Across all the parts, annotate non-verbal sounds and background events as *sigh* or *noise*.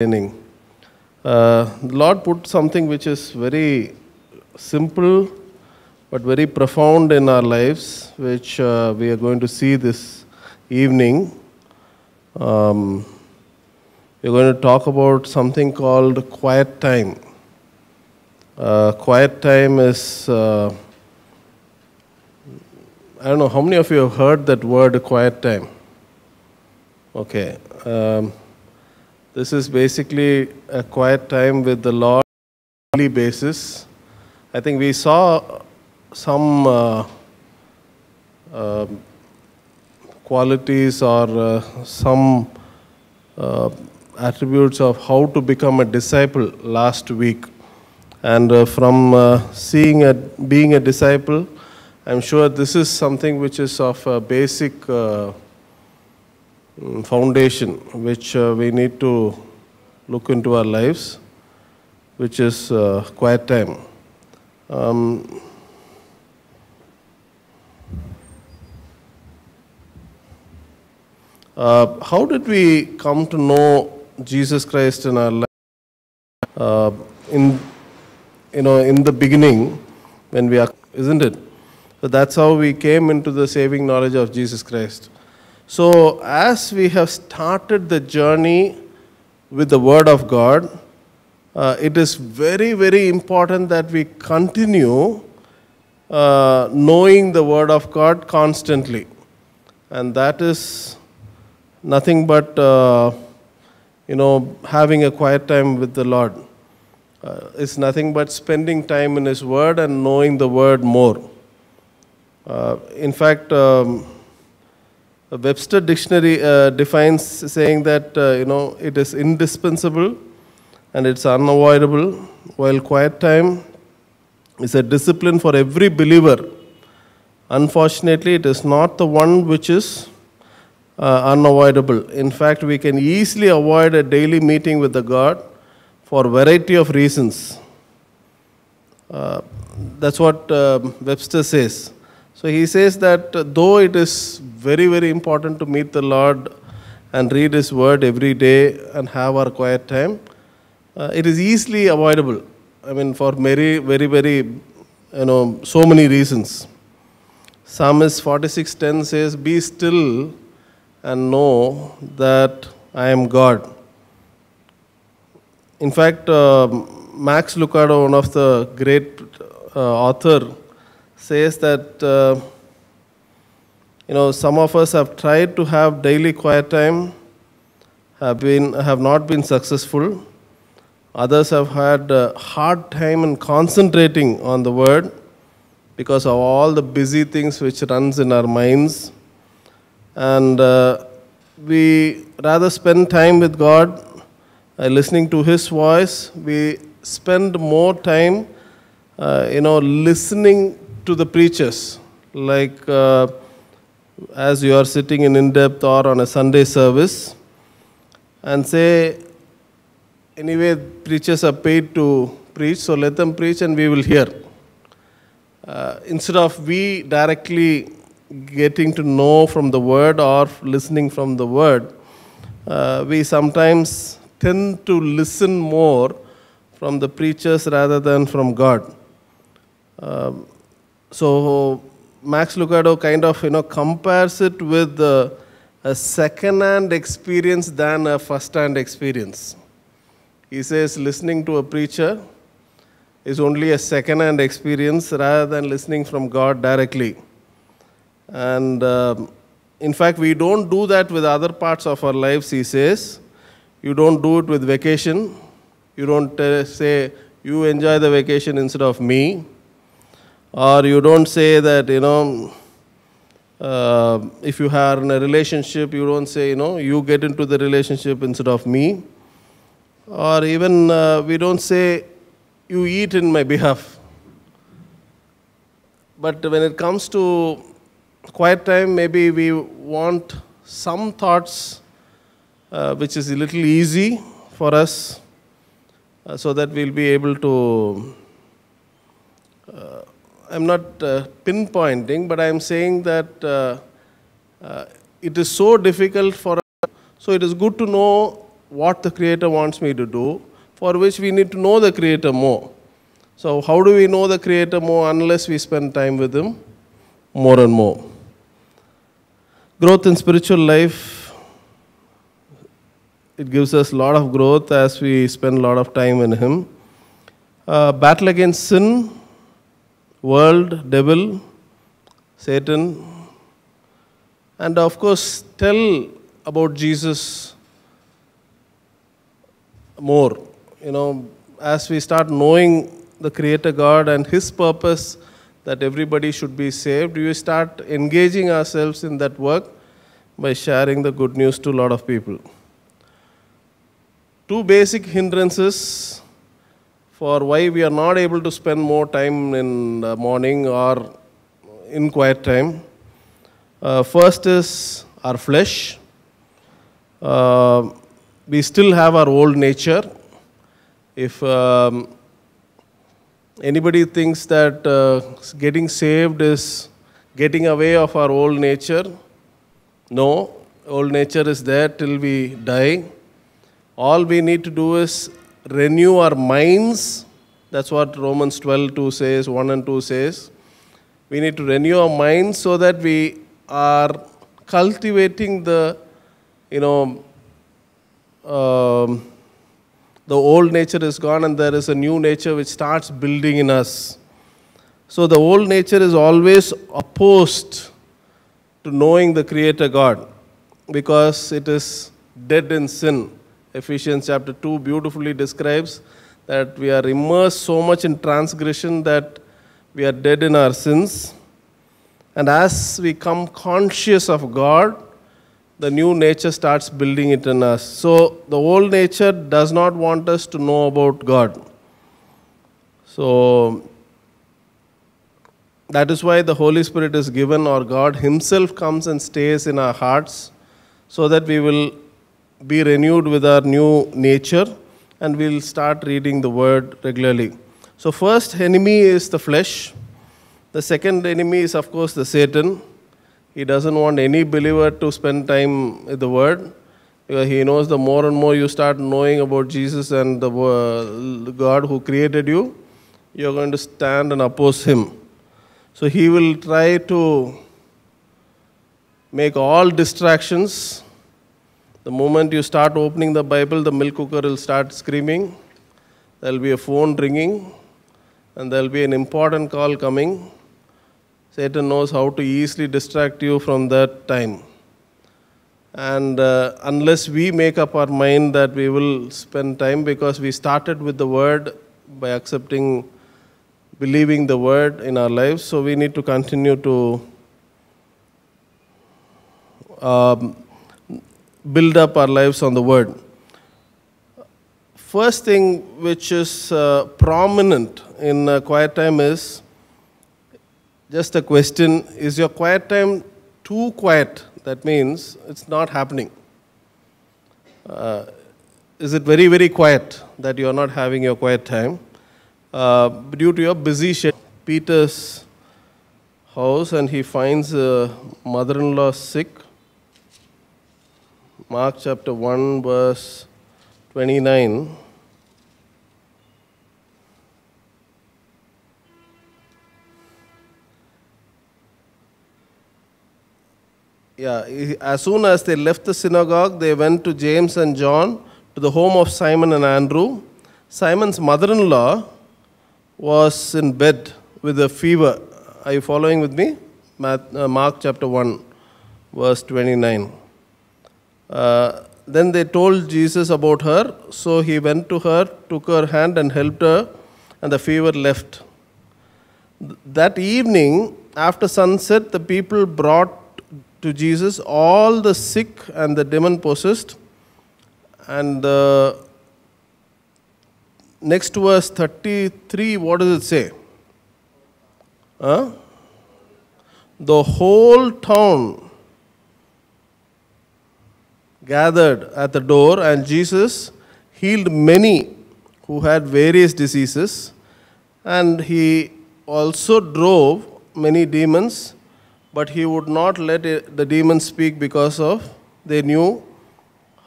training. Uh, Lord put something which is very simple but very profound in our lives, which uh, we are going to see this evening. Um, we're going to talk about something called quiet time. Uh, quiet time is, uh, I don't know, how many of you have heard that word quiet time? Okay. Um, this is basically a quiet time with the Lord daily basis. I think we saw some uh, uh, qualities or uh, some uh, attributes of how to become a disciple last week. And uh, from uh, seeing a, being a disciple, I'm sure this is something which is of basic Mm, foundation which uh, we need to look into our lives, which is uh, quiet time. Um, uh, how did we come to know Jesus Christ in our life? Uh, in you know, in the beginning, when we are, isn't it? So that's how we came into the saving knowledge of Jesus Christ. So, as we have started the journey with the Word of God, uh, it is very, very important that we continue uh, knowing the Word of God constantly. And that is nothing but, uh, you know, having a quiet time with the Lord. Uh, it's nothing but spending time in His Word and knowing the Word more. Uh, in fact, um, Webster Dictionary uh, defines saying that, uh, you know, it is indispensable and it's unavoidable, while quiet time is a discipline for every believer. Unfortunately, it is not the one which is uh, unavoidable. In fact, we can easily avoid a daily meeting with the God for a variety of reasons. Uh, that's what uh, Webster says. So he says that though it is very, very important to meet the Lord and read His Word every day and have our quiet time. Uh, it is easily avoidable. I mean, for very, very, very, you know, so many reasons. Psalmist 46:10 says, "Be still and know that I am God." In fact, uh, Max Lucado, one of the great uh, author, says that. Uh, you know, some of us have tried to have daily quiet time, have, been, have not been successful. Others have had a uh, hard time in concentrating on the word because of all the busy things which runs in our minds. And uh, we rather spend time with God, uh, listening to His voice. We spend more time, uh, you know, listening to the preachers, like uh, as you are sitting in in-depth or on a Sunday service and say, anyway, preachers are paid to preach, so let them preach and we will hear. Uh, instead of we directly getting to know from the word or listening from the word, uh, we sometimes tend to listen more from the preachers rather than from God. Um, so Max Lucado kind of you know compares it with uh, a second-hand experience than a first-hand experience. He says listening to a preacher is only a second-hand experience rather than listening from God directly. And um, in fact, we don't do that with other parts of our lives, he says. You don't do it with vacation. You don't uh, say, you enjoy the vacation instead of me. Or you don't say that, you know, uh, if you are in a relationship, you don't say, you know, you get into the relationship instead of me. Or even uh, we don't say, you eat in my behalf. But when it comes to quiet time, maybe we want some thoughts uh, which is a little easy for us uh, so that we'll be able to uh, I'm not uh, pinpointing, but I'm saying that uh, uh, it is so difficult for us. So it is good to know what the Creator wants me to do, for which we need to know the Creator more. So how do we know the Creator more unless we spend time with Him more and more? Growth in spiritual life, it gives us a lot of growth as we spend a lot of time in Him. Uh, battle against sin, world, devil, Satan, and of course, tell about Jesus more. You know, as we start knowing the Creator God and His purpose that everybody should be saved, we start engaging ourselves in that work by sharing the good news to a lot of people. Two basic hindrances for why we are not able to spend more time in the morning or in quiet time. Uh, first is our flesh. Uh, we still have our old nature. If um, anybody thinks that uh, getting saved is getting away of our old nature, no, old nature is there till we die. All we need to do is renew our minds. That's what Romans 12 2 says, 1 and 2 says. We need to renew our minds so that we are cultivating the, you know, um, the old nature is gone and there is a new nature which starts building in us. So the old nature is always opposed to knowing the Creator God because it is dead in sin. Ephesians chapter 2 beautifully describes that we are immersed so much in transgression that we are dead in our sins. And as we come conscious of God, the new nature starts building it in us. So the old nature does not want us to know about God. So that is why the Holy Spirit is given, or God Himself comes and stays in our hearts so that we will be renewed with our new nature and we'll start reading the word regularly. So, first enemy is the flesh. The second enemy is, of course, the Satan. He doesn't want any believer to spend time with the word. because uh, He knows the more and more you start knowing about Jesus and the God who created you, you're going to stand and oppose him. So, he will try to make all distractions the moment you start opening the Bible, the milk cooker will start screaming. There will be a phone ringing. And there will be an important call coming. Satan knows how to easily distract you from that time. And uh, unless we make up our mind that we will spend time, because we started with the word by accepting, believing the word in our lives, so we need to continue to um, build up our lives on the Word. First thing which is uh, prominent in uh, quiet time is just a question is your quiet time too quiet? That means it's not happening. Uh, is it very, very quiet that you are not having your quiet time? Uh, due to your busy schedule, Peter's house and he finds a mother in law sick Mark chapter 1, verse 29. Yeah, as soon as they left the synagogue, they went to James and John to the home of Simon and Andrew. Simon's mother in law was in bed with a fever. Are you following with me? Uh, Mark chapter 1, verse 29. Uh, then they told Jesus about her, so he went to her, took her hand, and helped her, and the fever left. That evening, after sunset, the people brought to Jesus all the sick and the demon possessed. And uh, next verse 33, what does it say? Huh? The whole town gathered at the door, and Jesus healed many who had various diseases, and he also drove many demons, but he would not let the demons speak because of they knew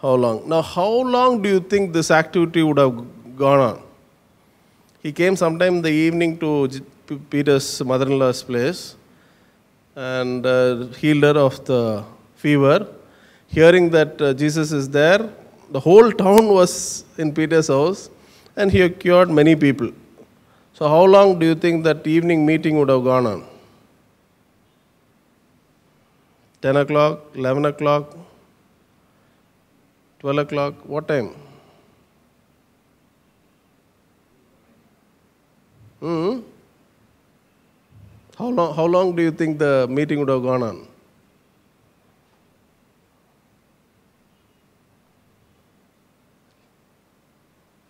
how long. Now, how long do you think this activity would have gone on? He came sometime in the evening to Peter's mother in law's place and uh, healed her of the fever hearing that uh, Jesus is there, the whole town was in Peter's house and he cured many people. So, how long do you think that evening meeting would have gone on? 10 o'clock, 11 o'clock, 12 o'clock, what time? Hmm? How, long, how long do you think the meeting would have gone on?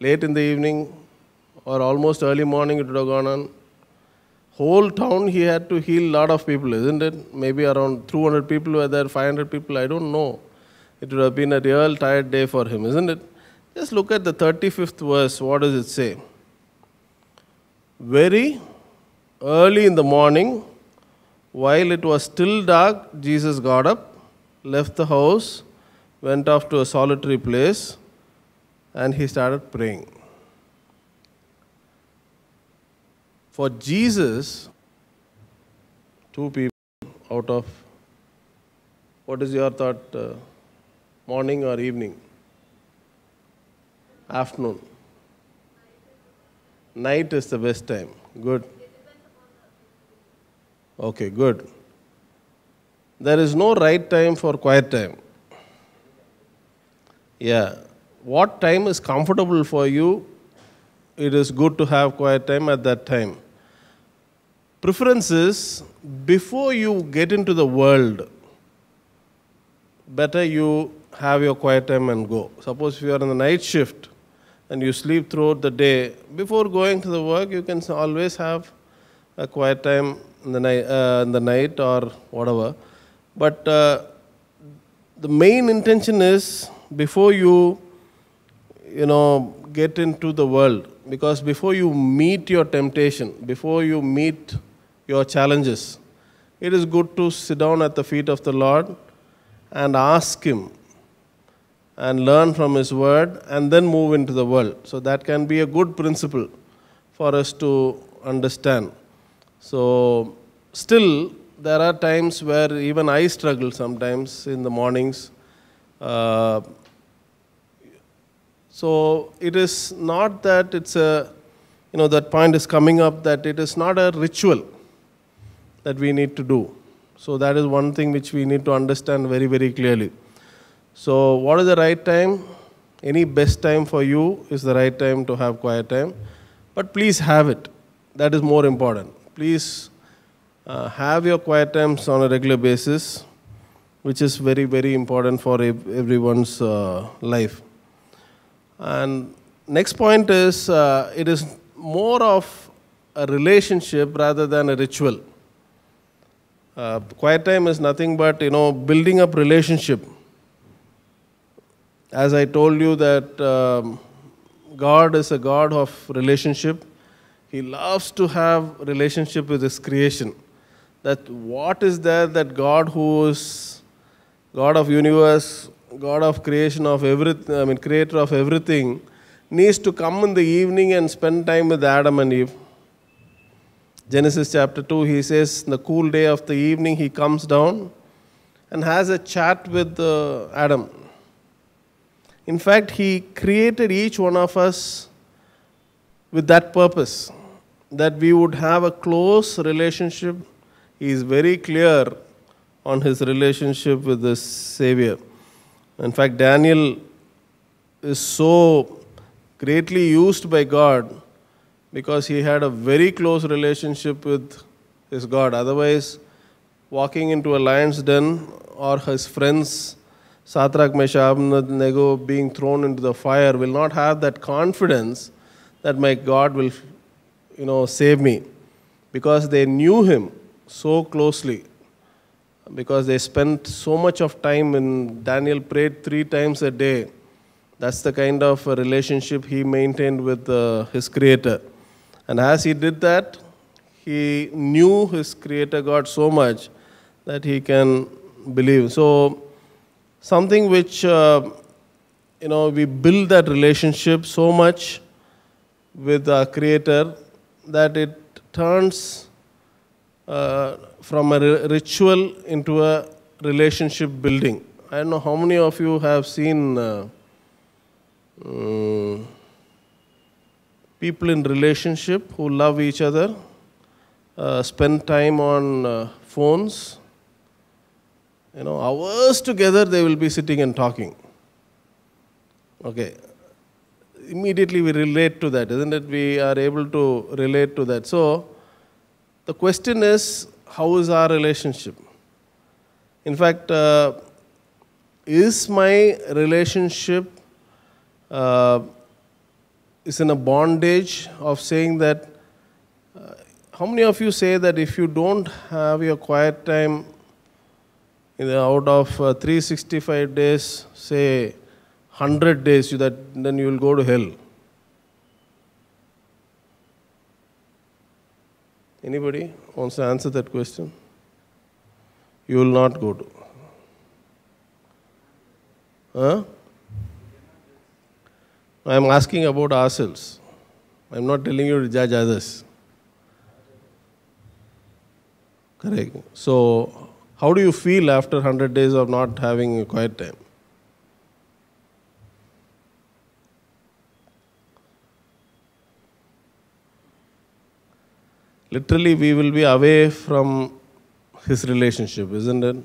late in the evening or almost early morning it would have gone on. Whole town he had to heal lot of people, isn't it? Maybe around 200 people were there, 500 people, I don't know. It would have been a real tired day for him, isn't it? Just look at the 35th verse, what does it say? Very early in the morning, while it was still dark, Jesus got up, left the house, went off to a solitary place and he started praying. For Jesus, two people out of what is your thought, uh, morning or evening? Afternoon. Night is the best time. Good. Okay, good. There is no right time for quiet time. Yeah what time is comfortable for you, it is good to have quiet time at that time. Preference is before you get into the world, better you have your quiet time and go. Suppose if you are in the night shift and you sleep throughout the day, before going to the work, you can always have a quiet time in the, uh, in the night or whatever. But uh, the main intention is before you you know, get into the world. Because before you meet your temptation, before you meet your challenges, it is good to sit down at the feet of the Lord and ask Him and learn from His Word and then move into the world. So that can be a good principle for us to understand. So, still, there are times where even I struggle sometimes in the mornings. Uh, so it is not that it's a, you know, that point is coming up that it is not a ritual that we need to do. So that is one thing which we need to understand very, very clearly. So what is the right time? Any best time for you is the right time to have quiet time. But please have it. That is more important. Please uh, have your quiet times on a regular basis, which is very, very important for everyone's uh, life. And next point is uh, it is more of a relationship rather than a ritual. Uh, quiet time is nothing but you know building up relationship. As I told you that um, God is a God of relationship. He loves to have relationship with His creation. That what is there that God who is God of universe God of creation of everything, I mean, creator of everything, needs to come in the evening and spend time with Adam and Eve. Genesis chapter 2, he says, in the cool day of the evening, he comes down and has a chat with uh, Adam. In fact, he created each one of us with that purpose that we would have a close relationship. He is very clear on his relationship with the Savior. In fact, Daniel is so greatly used by God because he had a very close relationship with his God. Otherwise, walking into a lion's den or his friends, Satrak Meshach, Abednego, being thrown into the fire, will not have that confidence that my God will, you know, save me because they knew him so closely because they spent so much of time in Daniel prayed three times a day. That's the kind of relationship he maintained with uh, his creator. And as he did that, he knew his creator God so much that he can believe. So, something which, uh, you know, we build that relationship so much with our creator that it turns. Uh, from a ritual into a relationship building. I don't know how many of you have seen uh, um, people in relationship who love each other, uh, spend time on uh, phones. You know, hours together they will be sitting and talking. Okay. Immediately we relate to that, isn't it? We are able to relate to that. So, the question is how is our relationship? In fact, uh, is my relationship uh, is in a bondage of saying that? Uh, how many of you say that if you don't have your quiet time, in the, out of uh, 365 days, say 100 days, that then you will go to hell? Anybody wants to answer that question? You will not go to. Huh? I am asking about ourselves. I am not telling you to judge others. Correct. So, how do you feel after 100 days of not having a quiet time? literally we will be away from his relationship, isn't it?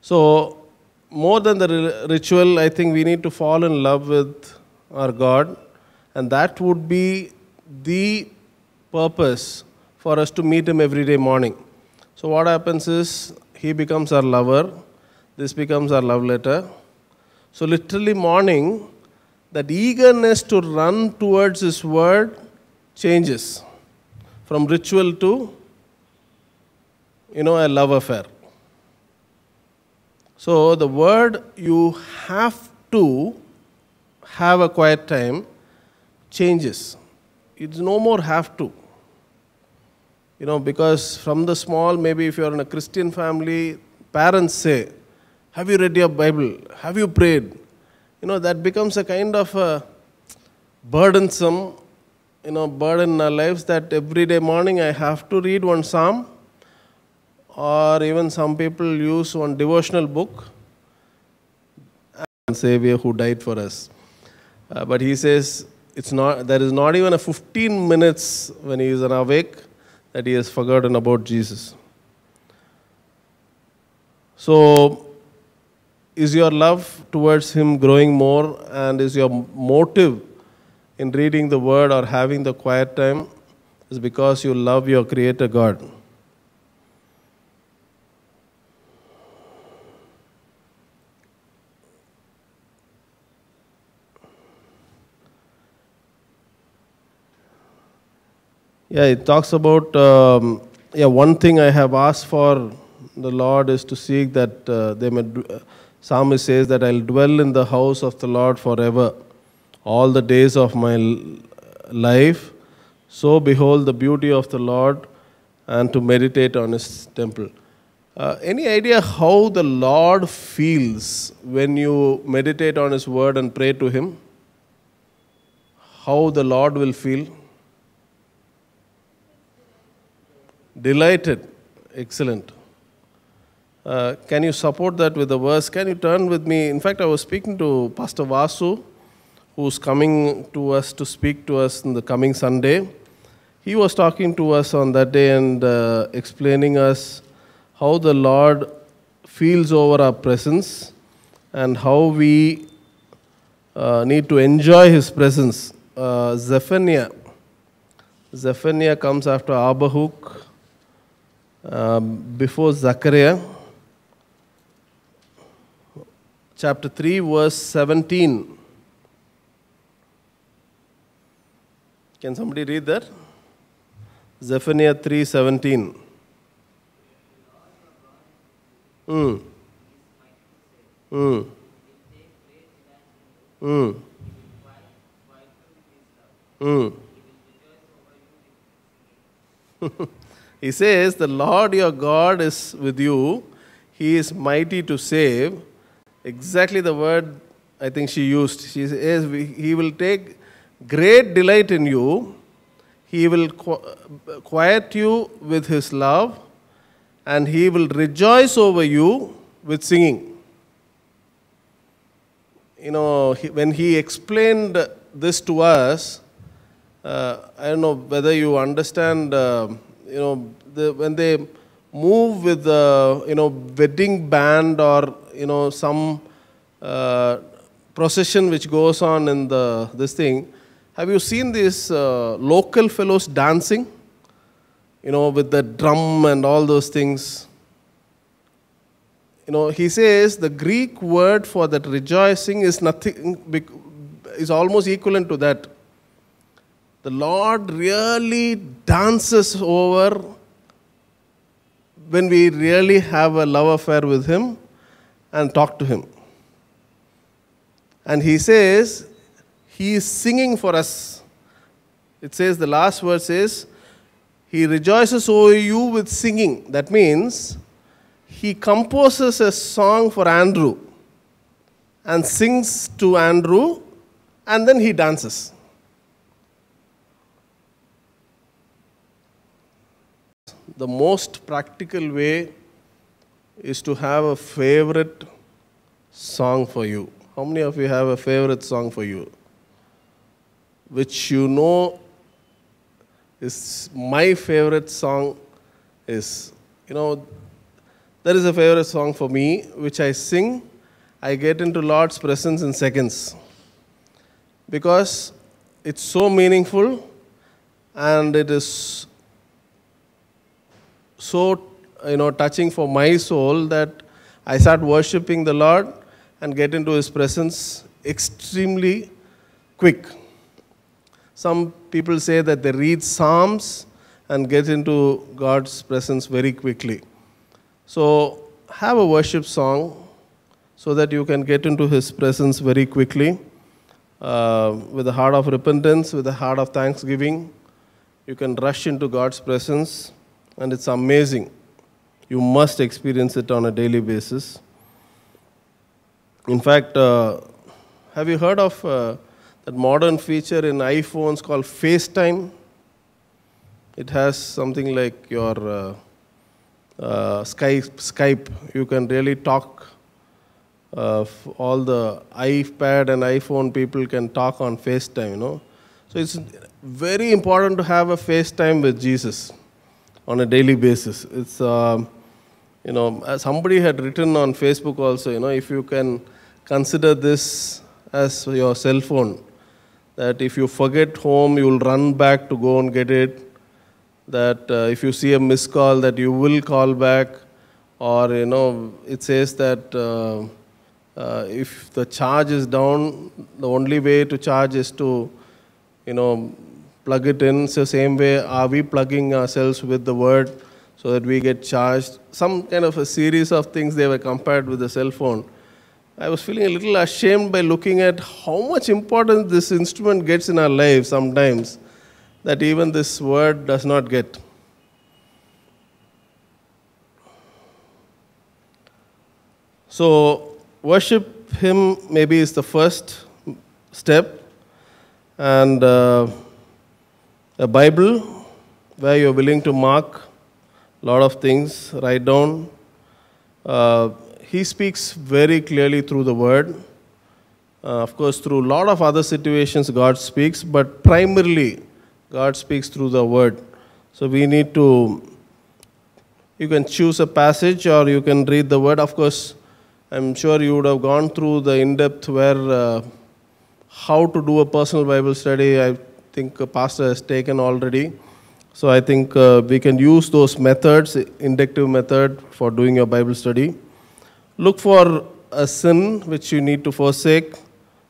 So, more than the ritual, I think we need to fall in love with our God, and that would be the purpose for us to meet Him every day morning. So, what happens is He becomes our lover, this becomes our love letter. So, literally, morning, that eagerness to run towards His word changes from ritual to, you know, a love affair. So the word you have to have a quiet time changes. It's no more have to. You know, because from the small, maybe if you're in a Christian family, parents say, Have you read your Bible? Have you prayed? You know, that becomes a kind of a burdensome you know, burden in our lives that every day morning I have to read one psalm, or even some people use one devotional book. And Savior who died for us, uh, but he says it's not. There is not even a 15 minutes when he is awake that he has forgotten about Jesus. So, is your love towards him growing more, and is your motive in reading the word or having the quiet time is because you love your Creator God. Yeah, it talks about um, yeah. One thing I have asked for the Lord is to seek that uh, they may. Uh, Psalmist says that I'll dwell in the house of the Lord forever all the days of my life. So behold the beauty of the Lord and to meditate on his temple. Uh, any idea how the Lord feels when you meditate on his word and pray to him? How the Lord will feel? Delighted. Excellent. Uh, can you support that with a verse? Can you turn with me? In fact, I was speaking to Pastor Vasu who's coming to us to speak to us in the coming Sunday. He was talking to us on that day and uh, explaining us how the Lord feels over our presence and how we uh, need to enjoy His presence. Uh, Zephaniah. Zephaniah comes after Abahuk, um, before Zachariah, Chapter 3, verse 17. Can somebody read that? Zephaniah 3:17. Mm. Mm. Mm. Mm. he says, The Lord your God is with you. He is mighty to save. Exactly the word I think she used. She says, He will take great delight in you. He will quiet you with his love, and he will rejoice over you with singing. You know, when he explained this to us, uh, I don't know whether you understand, uh, you know, the, when they move with the, you know, wedding band or, you know, some uh, procession which goes on in the, this thing, have you seen these uh, local fellows dancing? You know, with the drum and all those things. You know, he says the Greek word for that rejoicing is nothing, is almost equivalent to that. The Lord really dances over when we really have a love affair with Him and talk to Him. And He says, he is singing for us. It says, the last verse is, He rejoices over you with singing. That means he composes a song for Andrew and sings to Andrew and then he dances. The most practical way is to have a favorite song for you. How many of you have a favorite song for you? which you know is my favorite song is, you know, that is a favorite song for me, which I sing. I get into Lord's presence in seconds because it's so meaningful and it is so you know touching for my soul that I start worshiping the Lord and get into His presence extremely quick. Some people say that they read Psalms and get into God's presence very quickly. So have a worship song so that you can get into His presence very quickly uh, with a heart of repentance, with a heart of thanksgiving. You can rush into God's presence, and it's amazing. You must experience it on a daily basis. In fact, uh, have you heard of uh, that modern feature in iPhones called FaceTime. It has something like your uh, uh, Skype, Skype. You can really talk. Uh, all the iPad and iPhone people can talk on FaceTime, you know. So it's very important to have a FaceTime with Jesus on a daily basis. It's, um, you know, uh, somebody had written on Facebook also, you know, if you can consider this as your cell phone, that if you forget home, you'll run back to go and get it, that uh, if you see a missed call, that you will call back, or, you know, it says that uh, uh, if the charge is down, the only way to charge is to, you know, plug it in. So same way, are we plugging ourselves with the word so that we get charged? Some kind of a series of things they were compared with the cell phone. I was feeling a little ashamed by looking at how much importance this instrument gets in our lives sometimes, that even this word does not get. So, worship Him maybe is the first step, and uh, a Bible where you're willing to mark a lot of things, write down. Uh, he speaks very clearly through the word. Uh, of course, through a lot of other situations, God speaks, but primarily, God speaks through the word. So we need to, you can choose a passage or you can read the word. Of course, I'm sure you would have gone through the in depth where uh, how to do a personal Bible study. I think a pastor has taken already. So I think uh, we can use those methods, inductive method for doing your Bible study. Look for a sin which you need to forsake,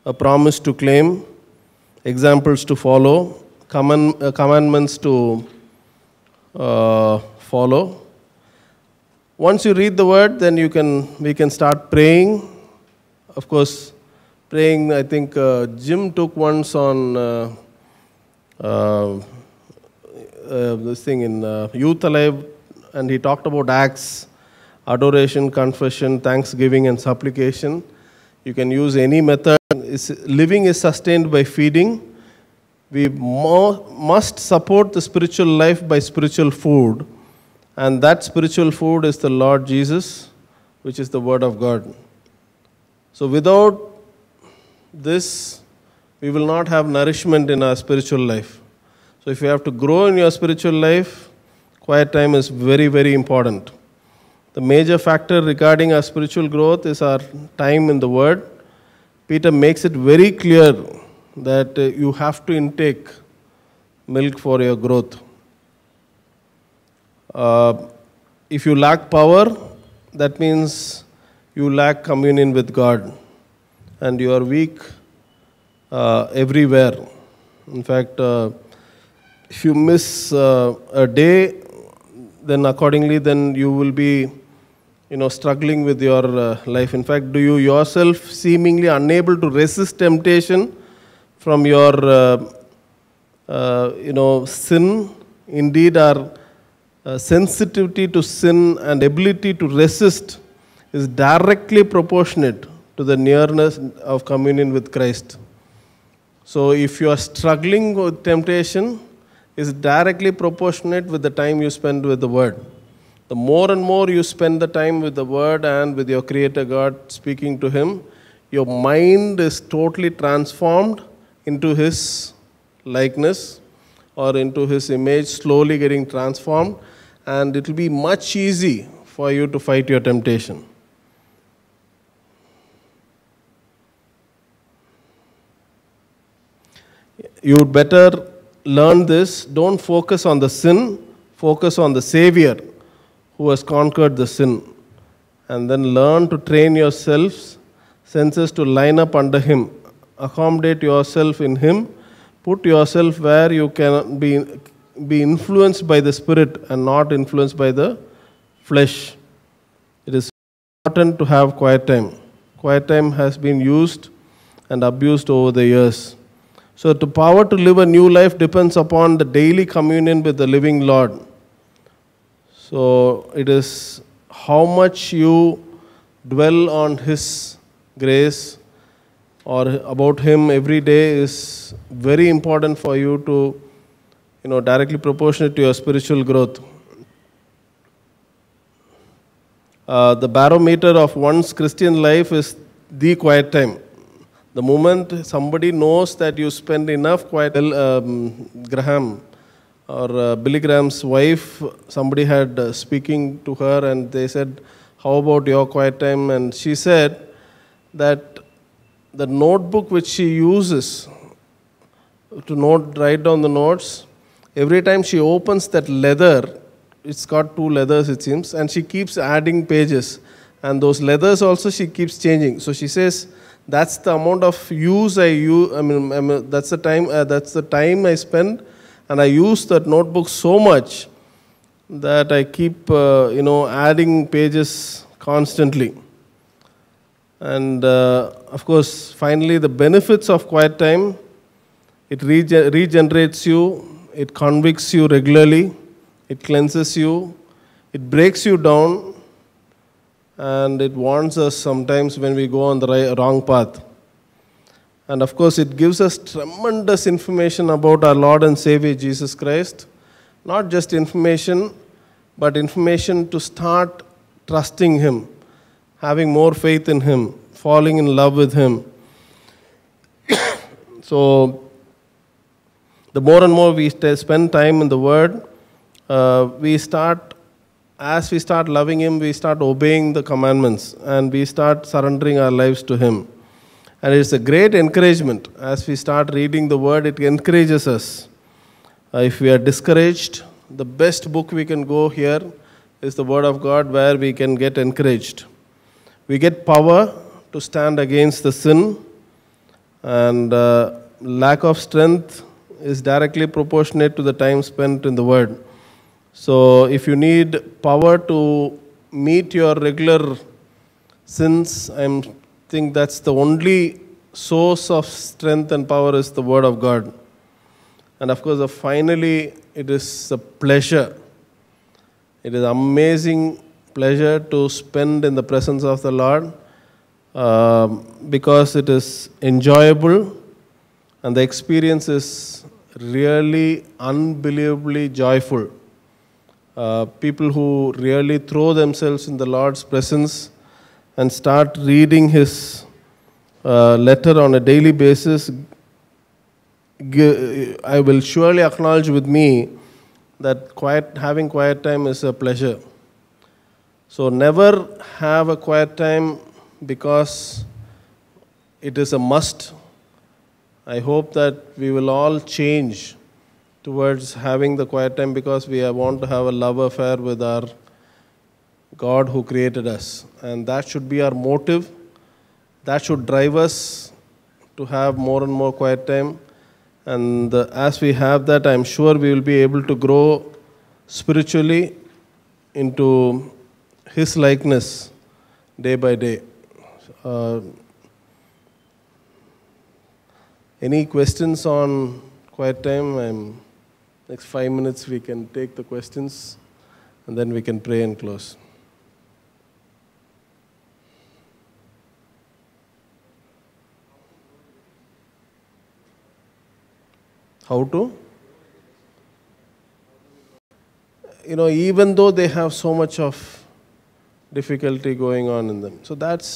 a promise to claim, examples to follow, command, uh, commandments to uh, follow. Once you read the word, then you can, we can start praying. Of course, praying, I think uh, Jim took once on uh, uh, uh, this thing in Youth Alive, and he talked about Acts adoration, confession, thanksgiving, and supplication. You can use any method. Living is sustained by feeding. We must support the spiritual life by spiritual food. And that spiritual food is the Lord Jesus, which is the Word of God. So without this, we will not have nourishment in our spiritual life. So if you have to grow in your spiritual life, quiet time is very, very important. The major factor regarding our spiritual growth is our time in the Word. Peter makes it very clear that uh, you have to intake milk for your growth. Uh, if you lack power, that means you lack communion with God and you are weak uh, everywhere. In fact, uh, if you miss uh, a day, then accordingly, then you will be you know, struggling with your uh, life. In fact, do you yourself seemingly unable to resist temptation from your, uh, uh, you know, sin? Indeed, our uh, sensitivity to sin and ability to resist is directly proportionate to the nearness of communion with Christ. So, if you are struggling with temptation, is directly proportionate with the time you spend with the Word. The more and more you spend the time with the Word and with your Creator God speaking to Him, your mind is totally transformed into His likeness or into His image, slowly getting transformed, and it will be much easy for you to fight your temptation. You'd better learn this. Don't focus on the sin, focus on the Savior who has conquered the sin. And then learn to train yourselves, senses to line up under Him. Accommodate yourself in Him. Put yourself where you can be, be influenced by the Spirit and not influenced by the flesh. It is important to have quiet time. Quiet time has been used and abused over the years. So, the power to live a new life depends upon the daily communion with the living Lord so it is how much you dwell on His grace or about Him every day is very important for you to, you know, directly proportionate to your spiritual growth. Uh, the barometer of one's Christian life is the quiet time. The moment somebody knows that you spend enough quiet, um, Graham or uh, Billy Graham's wife, somebody had uh, speaking to her and they said, how about your quiet time? And she said that the notebook which she uses to note, write down the notes, every time she opens that leather, it's got two leathers it seems, and she keeps adding pages. And those leathers also she keeps changing. So she says, that's the amount of use I use, I mean, that's the time, uh, that's the time I spend and I use that notebook so much that I keep, uh, you know, adding pages constantly. And uh, of course, finally, the benefits of quiet time it rege regenerates you, it convicts you regularly, it cleanses you, it breaks you down, and it warns us sometimes when we go on the wrong path. And of course, it gives us tremendous information about our Lord and Savior Jesus Christ. Not just information, but information to start trusting Him, having more faith in Him, falling in love with Him. *coughs* so, the more and more we spend time in the Word, uh, we start, as we start loving Him, we start obeying the commandments and we start surrendering our lives to Him. And it is a great encouragement. As we start reading the word, it encourages us. Uh, if we are discouraged, the best book we can go here is the Word of God where we can get encouraged. We get power to stand against the sin, and uh, lack of strength is directly proportionate to the time spent in the Word. So, if you need power to meet your regular sins, I'm think that's the only source of strength and power is the Word of God. And of course, finally, it is a pleasure. It is amazing pleasure to spend in the presence of the Lord uh, because it is enjoyable and the experience is really unbelievably joyful. Uh, people who really throw themselves in the Lord's presence and start reading his uh, letter on a daily basis, I will surely acknowledge with me that quiet, having quiet time is a pleasure. So never have a quiet time because it is a must. I hope that we will all change towards having the quiet time because we want to have a love affair with our God who created us. And that should be our motive. That should drive us to have more and more quiet time. And uh, as we have that, I'm sure we will be able to grow spiritually into His likeness day by day. Uh, any questions on quiet time? I'm, next five minutes we can take the questions and then we can pray and close. how to you know even though they have so much of difficulty going on in them so that's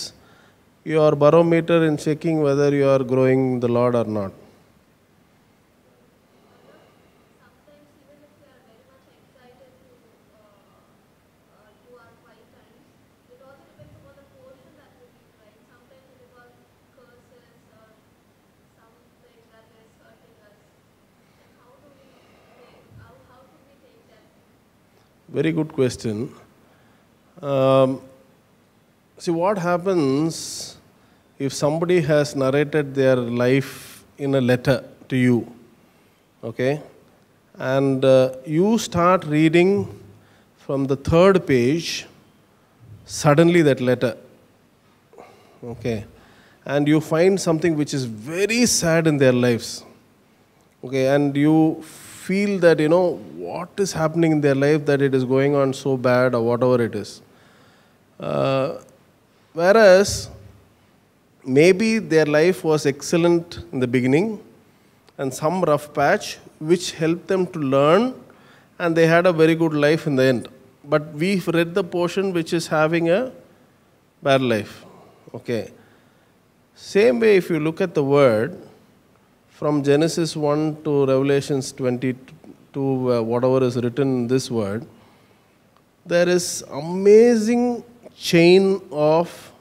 your barometer in checking whether you are growing the lord or not very good question. Um, see, what happens if somebody has narrated their life in a letter to you, okay? And uh, you start reading from the third page, suddenly that letter, okay? And you find something which is very sad in their lives, okay? And you feel that, you know, what is happening in their life that it is going on so bad or whatever it is. Uh, whereas, maybe their life was excellent in the beginning and some rough patch which helped them to learn and they had a very good life in the end. But we've read the portion which is having a bad life. Okay. Same way, if you look at the word, from Genesis 1 to Revelations 22, uh, whatever is written in this word, there is amazing chain of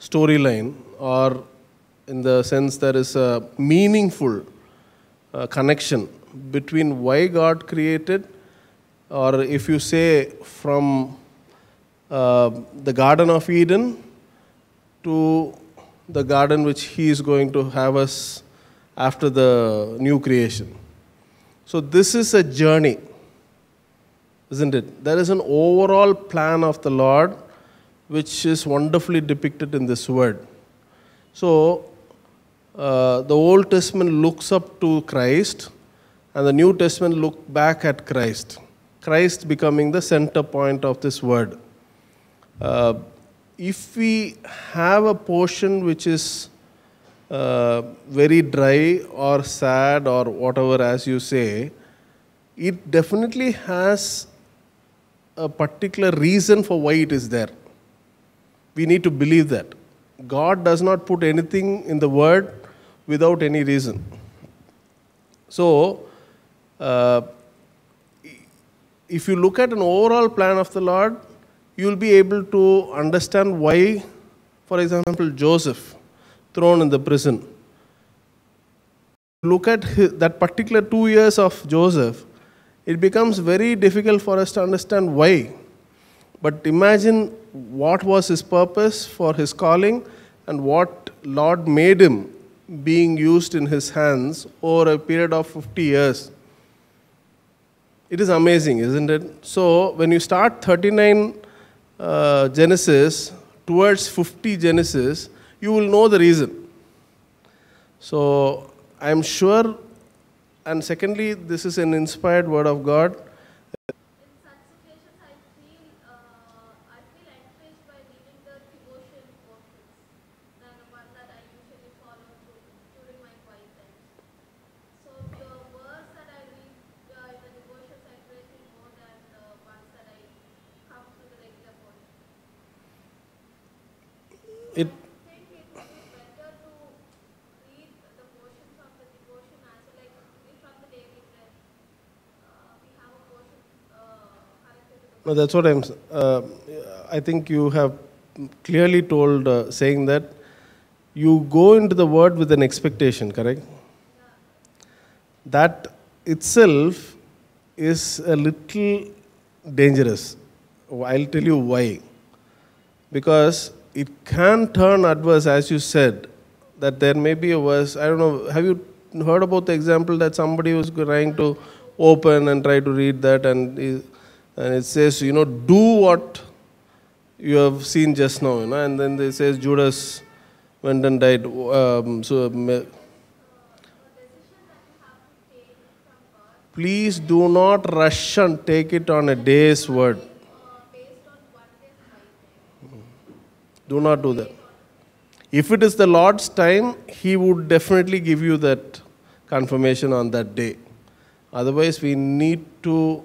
storyline or in the sense there is a meaningful uh, connection between why God created or if you say from uh, the Garden of Eden to the garden which He is going to have us after the new creation. So this is a journey, isn't it? There is an overall plan of the Lord which is wonderfully depicted in this word. So uh, the Old Testament looks up to Christ and the New Testament look back at Christ. Christ becoming the center point of this word. Uh, if we have a portion which is uh, very dry or sad or whatever as you say, it definitely has a particular reason for why it is there. We need to believe that. God does not put anything in the word without any reason. So, uh, if you look at an overall plan of the Lord, you will be able to understand why, for example, Joseph thrown in the prison. Look at that particular two years of Joseph, it becomes very difficult for us to understand why. But imagine what was his purpose for his calling and what Lord made him being used in his hands over a period of 50 years. It is amazing, isn't it? So, when you start 39 uh, Genesis towards 50 Genesis, you will know the reason. So I am sure, and secondly, this is an inspired word of God No, that's what I'm. Uh, I think you have clearly told, uh, saying that you go into the word with an expectation, correct? That itself is a little dangerous. I'll tell you why. Because it can turn adverse, as you said, that there may be a verse. I don't know. Have you heard about the example that somebody was trying to open and try to read that and? and it says, you know, do what you have seen just now, you know, and then it says Judas went and died. Um, so, um, uh, please do not rush and take it on a day's word. Do not do that. If it is the Lord's time, He would definitely give you that confirmation on that day. Otherwise, we need to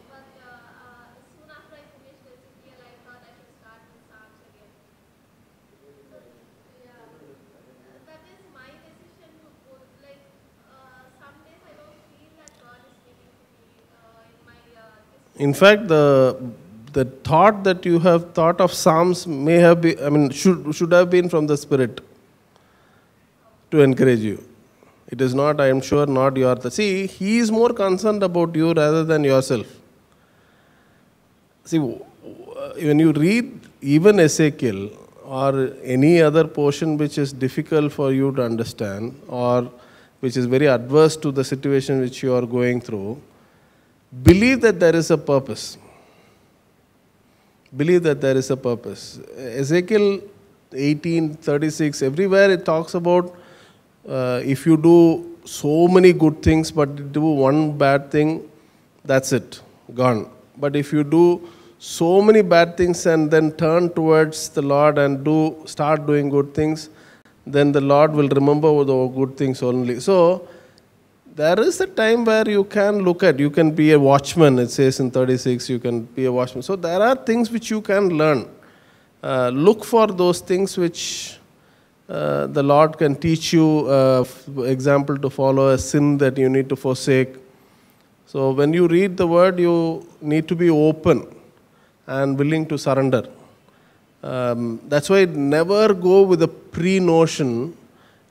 In fact, the the thought that you have thought of psalms may have been i mean should should have been from the spirit to encourage you it is not i am sure not your th- see he is more concerned about you rather than yourself see when you read even ezekiel or any other portion which is difficult for you to understand or which is very adverse to the situation which you are going through Believe that there is a purpose. Believe that there is a purpose. Ezekiel eighteen thirty-six. everywhere it talks about uh, if you do so many good things but do one bad thing, that's it, gone. But if you do so many bad things and then turn towards the Lord and do start doing good things, then the Lord will remember the good things only. So there is a time where you can look at, you can be a watchman, it says in 36, you can be a watchman. So there are things which you can learn. Uh, look for those things which uh, the Lord can teach you, uh, example to follow, a sin that you need to forsake. So when you read the word, you need to be open and willing to surrender. Um, that's why never go with a pre notion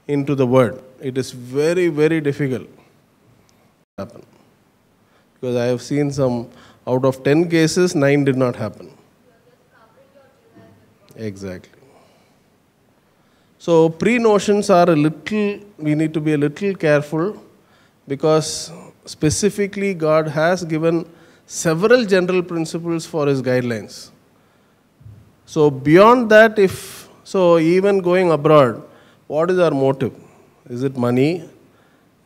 into the word. It is very, very difficult happen. Because I have seen some, out of 10 cases, 9 did not happen. Exactly. So pre-notions are a little, we need to be a little careful because specifically God has given several general principles for his guidelines. So beyond that, if, so even going abroad, what is our motive? Is it money?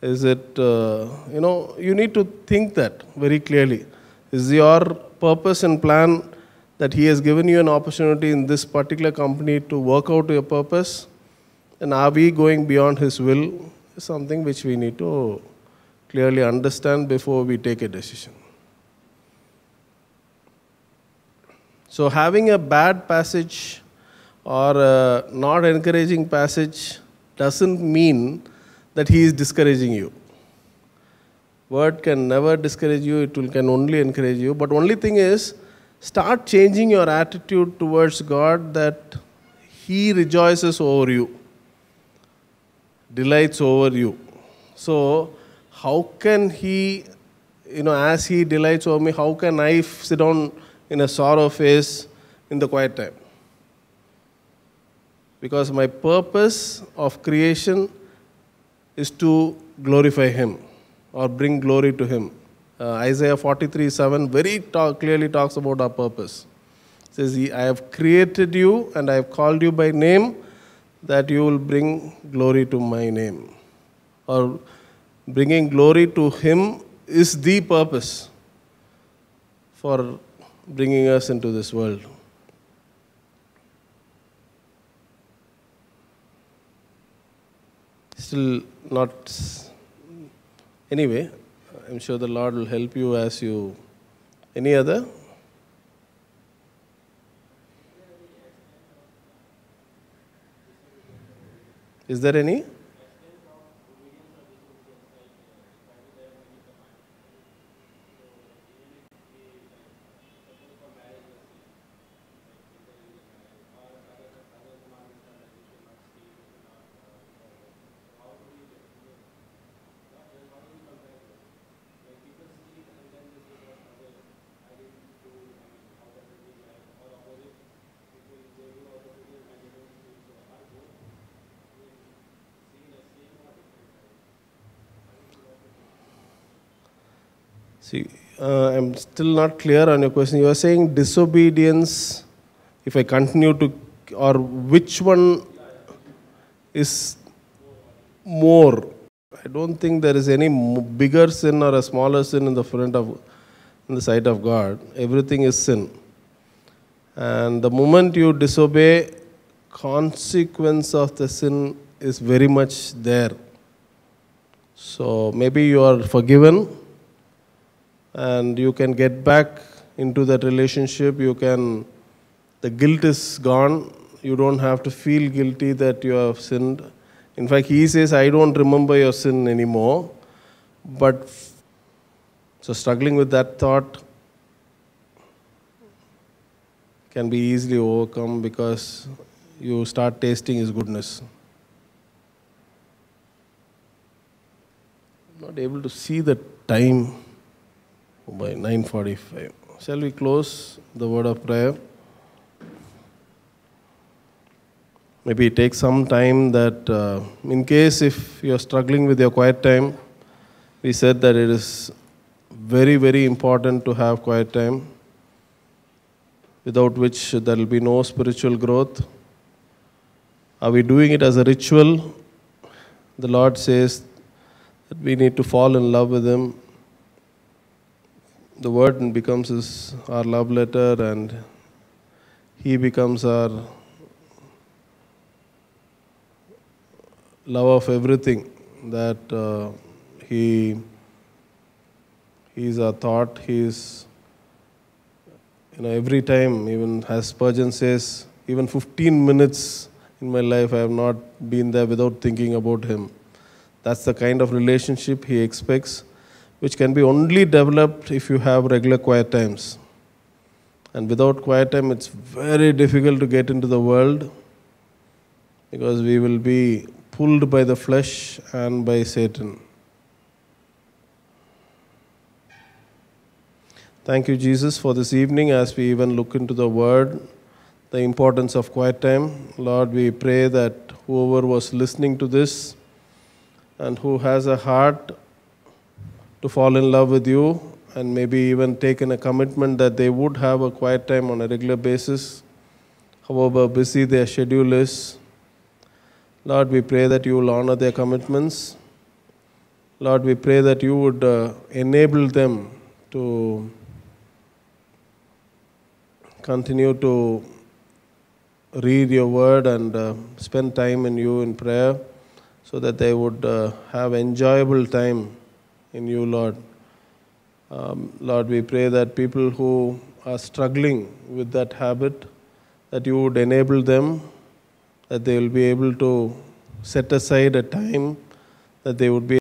Is it, uh, you know, you need to think that very clearly. Is your purpose and plan that he has given you an opportunity in this particular company to work out your purpose? And are we going beyond his will? Is something which we need to clearly understand before we take a decision. So, having a bad passage or not encouraging passage doesn't mean that he is discouraging you. Word can never discourage you, it will, can only encourage you. But only thing is, start changing your attitude towards God that he rejoices over you, delights over you. So, how can he, you know, as he delights over me, how can I sit down in a sorrow face in the quiet time? Because my purpose of creation is to glorify Him or bring glory to Him. Uh, Isaiah 43 7 very talk, clearly talks about our purpose. It says, I have created you and I have called you by name that you will bring glory to my name. Or bringing glory to Him is the purpose for bringing us into this world. still not. Anyway, I'm sure the Lord will help you as you. Any other? Is there any? still not clear on your question. You are saying disobedience, if I continue to, or which one is more? I don't think there is any bigger sin or a smaller sin in the front of, in the sight of God. Everything is sin. And the moment you disobey, consequence of the sin is very much there. So maybe you are forgiven and you can get back into that relationship. You can, the guilt is gone. You don't have to feel guilty that you have sinned. In fact, he says, I don't remember your sin anymore. But so struggling with that thought can be easily overcome because you start tasting his goodness. I'm not able to see the time by 9.45. Shall we close the word of prayer? Maybe take some time that, uh, in case if you're struggling with your quiet time, we said that it is very, very important to have quiet time, without which there will be no spiritual growth. Are we doing it as a ritual? The Lord says that we need to fall in love with Him the word becomes his, our love letter and he becomes our love of everything that uh, he he is our thought he is you know every time even as Spurgeon says even 15 minutes in my life I have not been there without thinking about him that's the kind of relationship he expects which can be only developed if you have regular quiet times. And without quiet time, it's very difficult to get into the world because we will be pulled by the flesh and by Satan. Thank you, Jesus, for this evening as we even look into the Word, the importance of quiet time. Lord, we pray that whoever was listening to this and who has a heart to fall in love with you and maybe even taken a commitment that they would have a quiet time on a regular basis, however busy their schedule is. Lord, we pray that you will honor their commitments. Lord, we pray that you would uh, enable them to continue to read your word and uh, spend time in you in prayer so that they would uh, have enjoyable time in you, Lord. Um, Lord, we pray that people who are struggling with that habit, that you would enable them, that they will be able to set aside a time, that they would be